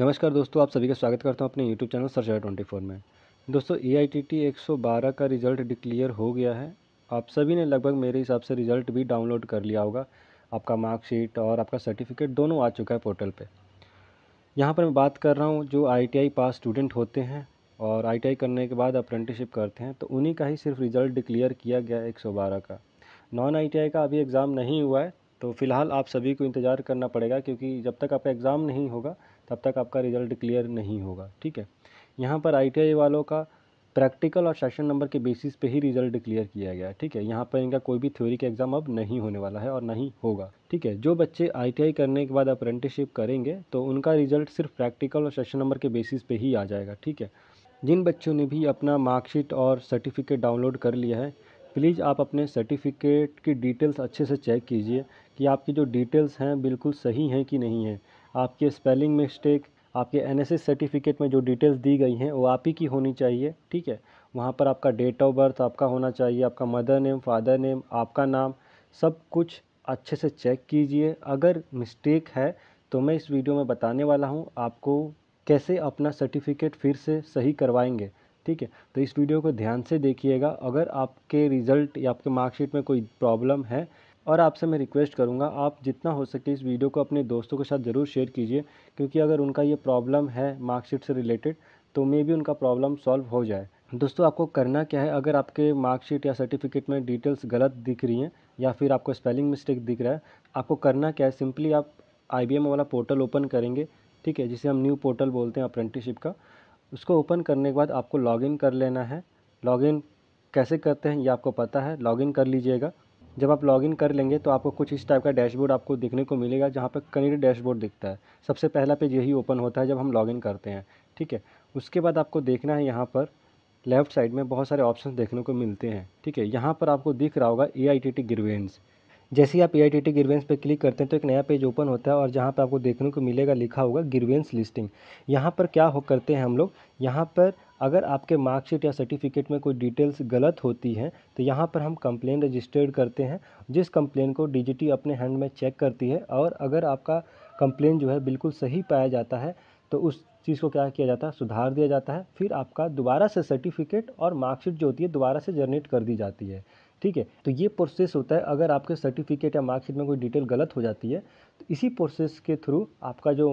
नमस्कार दोस्तों आप सभी का स्वागत करता हूं अपने यूट्यूब चैनल सरसरा ट्वेंटी फोर में दोस्तों ए आई टी टी एक सौ बारह का रिज़ल्ट डिक्लेयर हो गया है आप सभी ने लगभग मेरे हिसाब से रिज़ल्ट भी डाउनलोड कर लिया होगा आपका मार्कशीट और आपका सर्टिफिकेट दोनों आ चुका है पोर्टल पर यहाँ पर मैं बात कर रहा हूँ जो I T I pass student होते हैं और आई टी आई करने के बाद अप्रेंटिसशिप करते हैं तो उन्हीं का ही सिर्फ रिज़ल्ट डिक्लेयर किया गया एक सौ बारह का नॉन आई टी आई का अभी एग्ज़ाम नहीं हुआ है तो फ़िलहाल आप सभी को इंतज़ार करना पड़ेगा क्योंकि जब तक आपका एग्ज़ाम नहीं होगा तब तक आपका रिज़ल्ट क्लियर नहीं होगा ठीक है यहाँ पर आई वालों का प्रैक्टिकल और सेशन नंबर के बेसिस पे ही रिज़ल्ट क्लियर किया गया ठीक है यहाँ पर इनका कोई भी थ्योरी का एग्ज़ाम अब नहीं होने वाला है और नहीं होगा ठीक है जो बच्चे आईटीआई करने के बाद अप्रेंटिसशिप करेंगे तो उनका रिज़ल्ट सिर्फ प्रैक्टिकल और सेशन नंबर के बेसिस पे ही आ जाएगा ठीक है जिन बच्चों ने भी अपना मार्कशीट और सर्टिफिकेट डाउनलोड कर लिया है प्लीज़ आप अपने सर्टिफिकेट की डिटेल्स अच्छे से चेक कीजिए कि आपकी जो डिटेल्स हैं बिल्कुल सही हैं कि नहीं है आपके स्पेलिंग मिस्टेक आपके एन सर्टिफिकेट में जो डिटेल्स दी गई हैं वो आप ही की होनी चाहिए ठीक है वहाँ पर आपका डेट ऑफ बर्थ आपका होना चाहिए आपका मदर नेम फादर नेम आपका नाम सब कुछ अच्छे से चेक कीजिए अगर मिस्टेक है तो मैं इस वीडियो में बताने वाला हूँ आपको कैसे अपना सर्टिफिकेट फिर से सही करवाएंगे ठीक है तो इस वीडियो को ध्यान से देखिएगा अगर आपके रिज़ल्ट या आपके मार्कशीट में कोई प्रॉब्लम है और आपसे मैं रिक्वेस्ट करूँगा आप जितना हो सके इस वीडियो को अपने दोस्तों के साथ ज़रूर शेयर कीजिए क्योंकि अगर उनका ये प्रॉब्लम है मार्कशीट से रिलेटेड तो मे भी उनका प्रॉब्लम सॉल्व हो जाए दोस्तों आपको करना क्या है अगर आपके मार्कशीट या सर्टिफिकेट में डिटेल्स गलत दिख रही हैं या फिर आपको स्पेलिंग मिस्टेक दिख रहा है आपको करना क्या है सिंपली आप आई वाला पोर्टल ओपन करेंगे ठीक है जिसे हम न्यू पोर्टल बोलते हैं अप्रेंटिसशिप का उसको ओपन करने के बाद आपको लॉगिन कर लेना है लॉगिन कैसे करते हैं ये आपको पता है लॉगिन कर लीजिएगा जब आप लॉगिन कर लेंगे तो आपको कुछ इस टाइप का डैशबोर्ड आपको देखने को मिलेगा जहाँ पर कनेक्ट डैशबोर्ड दिखता है सबसे पहला पेज यही ओपन होता है जब हम लॉगिन करते हैं ठीक है उसके बाद आपको देखना है यहाँ पर लेफ़्ट साइड में बहुत सारे ऑप्शन देखने को मिलते हैं ठीक है यहाँ पर आपको दिख रहा होगा A I T T grievance जैसे ही आप ए आई टी पे क्लिक करते हैं तो एक नया पेज ओपन होता है और जहाँ पर आपको देखने को मिलेगा लिखा होगा गिरवेंस लिस्टिंग यहाँ पर क्या हो करते हैं हम लोग यहाँ पर अगर आपके मार्कशीट या सर्टिफिकेट में कोई डिटेल्स गलत होती हैं तो यहाँ पर हम कंप्लेन रजिस्टर्ड करते हैं जिस कंप्लेन को डीजीटी अपने हैंड में चेक करती है और अगर आपका कंप्लेन जो है बिल्कुल सही पाया जाता है तो उस चीज़ को क्या किया जाता है सुधार दिया जाता है फिर आपका दोबारा से सर्टिफिकेट और मार्कशीट जो होती है दोबारा से जनरेट कर दी जाती है ठीक है तो ये प्रोसेस होता है अगर आपके सर्टिफिकेट या मार्कशीट में कोई डिटेल गलत हो जाती है तो इसी प्रोसेस के थ्रू आपका जो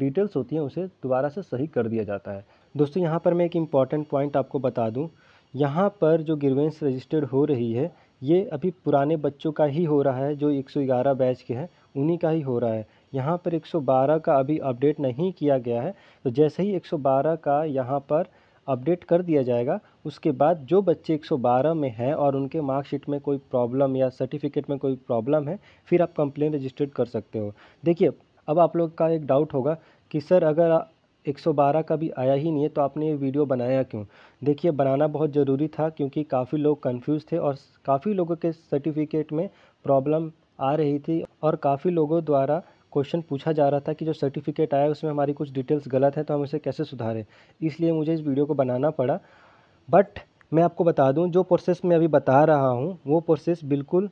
डिटेल्स होती हैं उसे दोबारा से सही कर दिया जाता है दोस्तों यहाँ पर मैं एक इम्पॉर्टेंट पॉइंट आपको बता दूँ यहाँ पर जो ग्रीवेंस रजिस्टर्ड हो रही है ये अभी पुराने बच्चों का ही हो रहा है जो 111 बैच के हैं उन्हीं का ही हो रहा है यहाँ पर 112 का अभी अपडेट नहीं किया गया है तो जैसे ही 112 का यहाँ पर अपडेट कर दिया जाएगा उसके बाद जो बच्चे 112 में हैं और उनके मार्कशीट में कोई प्रॉब्लम या सर्टिफिकेट में कोई प्रॉब्लम है फिर आप कंप्लेन रजिस्टर्ड कर सकते हो देखिए अब आप लोग का एक डाउट होगा कि सर अगर 112 का भी आया ही नहीं है तो आपने ये वीडियो बनाया क्यों देखिए बनाना बहुत ज़रूरी था क्योंकि काफ़ी लोग कन्फ्यूज़ थे और काफ़ी लोगों के सर्टिफिकेट में प्रॉब्लम आ रही थी और काफ़ी लोगों द्वारा क्वेश्चन पूछा जा रहा था कि जो सर्टिफिकेट आया उसमें हमारी कुछ डिटेल्स गलत है तो हम उसे कैसे सुधारें इसलिए मुझे इस वीडियो को बनाना पड़ा बट मैं आपको बता दूं जो प्रोसेस मैं अभी बता रहा हूं वो प्रोसेस बिल्कुल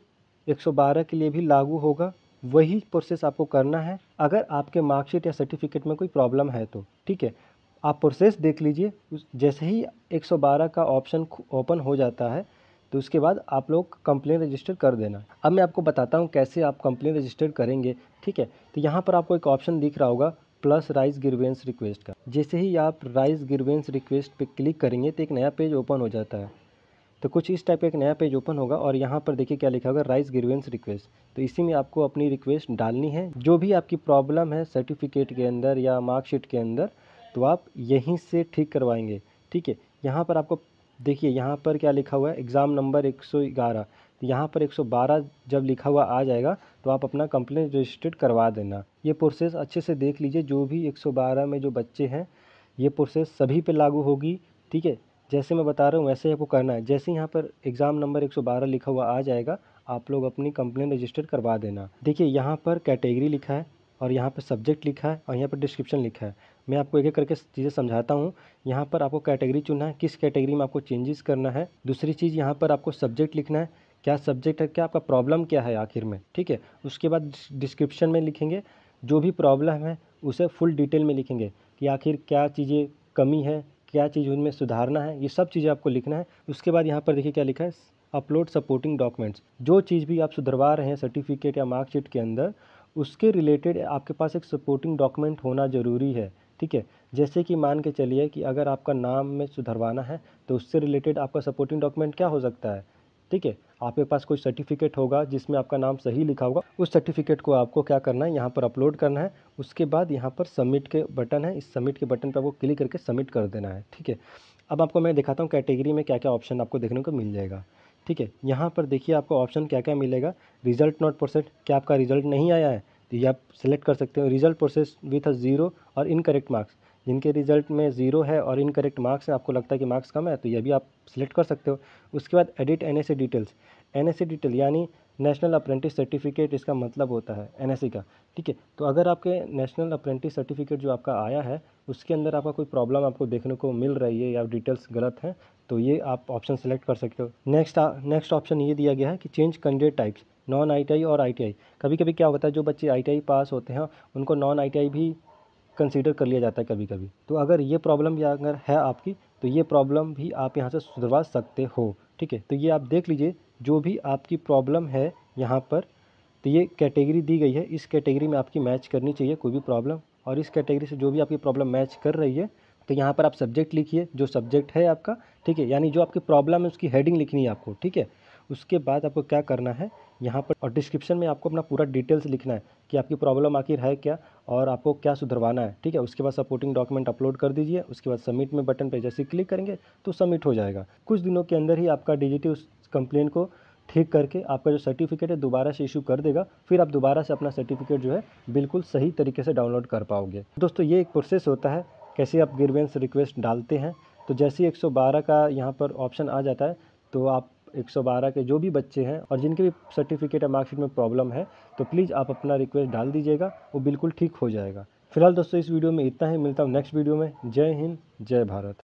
112 के लिए भी लागू होगा वही प्रोसेस आपको करना है अगर आपके मार्कशीट या सर्टिफिकेट में कोई प्रॉब्लम है तो ठीक है आप प्रोसेस देख लीजिए जैसे ही 112 का ऑप्शन ओपन हो जाता है तो उसके बाद आप लोग कंप्लेन रजिस्टर कर देना अब मैं आपको बताता हूँ कैसे आप कंप्लेन रजिस्टर करेंगे ठीक है तो यहाँ पर आपको एक ऑप्शन दिख रहा होगा प्लस राइस गिरवेंस रिक्वेस्ट का जैसे ही आप राइस गिरवेंस रिक्वेस्ट पर क्लिक करेंगे तो एक नया पेज ओपन हो जाता है तो कुछ इस टाइप का एक नया पेज ओपन होगा और यहाँ पर देखिए क्या लिखा होगा राइस गिरवेंस रिक्वेस्ट तो इसी में आपको अपनी रिक्वेस्ट डालनी है जो भी आपकी प्रॉब्लम है सर्टिफिकेट के अंदर या मार्कशीट के अंदर तो आप यहीं से ठीक करवाएंगे ठीक है यहाँ पर आपको देखिए यहाँ पर क्या लिखा हुआ है एग्ज़ाम नंबर एक 111 यहाँ पर 112 जब लिखा हुआ आ जाएगा तो आप अपना कंप्लेंट रजिस्टर्ड करवा देना ये प्रोसेस अच्छे से देख लीजिए जो भी 112 में जो बच्चे हैं ये प्रोसेस सभी पे लागू होगी ठीक है जैसे मैं बता रहा हूँ वैसे आपको करना है जैसे यहाँ पर एग्ज़ाम नंबर बारह लिखा हुआ आ जाएगा आप लोग अपनी कंप्लेंट रजिस्टर करवा देना देखिए यहाँ पर कैटेगरी लिखा है और यहाँ पर सब्जेक्ट लिखा है और यहाँ पर डिस्क्रिप्शन लिखा है मैं आपको एक एक करके चीज़ें समझाता हूँ यहाँ पर आपको कैटेगरी चुनना है किस कैटेगरी में आपको चेंजेस करना है दूसरी चीज़ यहाँ पर आपको सब्जेक्ट लिखना है क्या सब्जेक्ट है क्या आपका प्रॉब्लम क्या है आखिर में ठीक है उसके बाद डिस्क्रिप्शन में लिखेंगे जो भी प्रॉब्लम है उसे फुल डिटेल में लिखेंगे कि आखिर क्या चीज़ें कमी है क्या चीज़ उनमें सुधारना है ये सब चीज़ें आपको लिखना है उसके बाद यहाँ पर देखिए क्या लिखा है अपलोड सपोर्टिंग डॉक्यूमेंट्स जो चीज़ भी आप सुधरवा रहे हैं सर्टिफिकेट या मार्कशीट के अंदर उसके रिलेटेड आपके पास एक सपोर्टिंग डॉक्यूमेंट होना ज़रूरी है ठीक है जैसे कि मान के चलिए कि अगर आपका नाम में सुधरवाना है तो उससे रिलेटेड आपका सपोर्टिंग डॉक्यूमेंट क्या हो सकता है ठीक है आपके पास कोई सर्टिफिकेट होगा जिसमें आपका नाम सही लिखा होगा उस सर्टिफिकेट को आपको क्या करना है यहाँ पर अपलोड करना है उसके बाद यहाँ पर सबमिट के बटन है इस सबमिट के बटन पर आपको क्लिक करके सबमिट कर देना है ठीक है अब आपको मैं दिखाता हूँ कैटेगरी में क्या क्या ऑप्शन आपको देखने को मिल जाएगा ठीक है यहाँ पर देखिए आपको ऑप्शन क्या क्या मिलेगा रिजल्ट नॉट प्रोसेस क्या आपका रिजल्ट नहीं आया है तो ये आप सेलेक्ट कर सकते हो result process with a zero और इनकरेक्ट मार्क्स जिनके रिजल्ट में ज़ीरो है और इनकरेक्ट मार्क्स हैं आपको लगता है कि मार्क्स कम है तो यह भी आप सिलेक्ट कर सकते हो उसके बाद edit N details N detail यानी नेशनल अप्रेंटिस सर्टिफिकेट इसका मतलब होता है एन e का ठीक है तो अगर आपके नेशनल अप्रेंटिस सर्टिफिकेट जो आपका आया है उसके अंदर आपका कोई प्रॉब्लम आपको देखने को मिल रही है या डिटेल्स गलत हैं तो ये आप ऑप्शन सेलेक्ट कर सकते हो नेक्स्ट नेक्स्ट ऑप्शन ये दिया गया है कि change candidate types non ITI और आईटीआई कभी कभी क्या होता है जो बच्चे आईटीआई पास होते हैं उनको नॉन आईटीआई भी कंसीडर कर लिया जाता है कभी कभी तो अगर ये प्रॉब्लम या अगर है आपकी तो ये प्रॉब्लम भी आप यहाँ से सुधरवा सकते हो ठीक है तो ये आप देख लीजिए जो भी आपकी प्रॉब्लम है यहाँ पर तो ये कैटेगरी दी गई है इस कैटेगरी में आपकी मैच करनी चाहिए कोई भी प्रॉब्लम और इस कैटेगरी से जो भी आपकी प्रॉब्लम मैच कर रही है तो यहाँ पर आप सब्जेक्ट लिखिए जो सब्जेक्ट है आपका ठीक है यानी जो आपकी प्रॉब्लम है उसकी हेडिंग लिखनी है आपको ठीक है उसके बाद आपको क्या करना है यहाँ पर और डिस्क्रिप्शन में आपको अपना पूरा डिटेल्स लिखना है कि आपकी प्रॉब्लम आखिर है क्या और आपको क्या सुधरवाना है ठीक है उसके बाद सपोर्टिंग डॉक्यूमेंट अपलोड कर दीजिए उसके बाद सबमिट में बटन पर जैसे क्लिक करेंगे तो सबमिट हो जाएगा कुछ दिनों के अंदर ही आपका डिजिटिव उस कंप्लेन को ठीक करके आपका जो सर्टिफिकेट है दोबारा से इशू कर देगा फिर आप दोबारा से अपना सर्टिफिकेट जो है बिल्कुल सही तरीके से डाउनलोड कर पाओगे दोस्तों ये एक प्रोसेस होता है कैसे आप गिरवेंस रिक्वेस्ट डालते हैं तो जैसे ही 112 का यहाँ पर ऑप्शन आ जाता है तो आप 112 के जो भी बच्चे हैं और जिनके भी सर्टिफिकेट या मार्कशीट में प्रॉब्लम है तो प्लीज़ आप अपना रिक्वेस्ट डाल दीजिएगा वो बिल्कुल ठीक हो जाएगा फिलहाल दोस्तों इस वीडियो में इतना ही मिलता हूँ नेक्स्ट वीडियो में जय हिंद जय भारत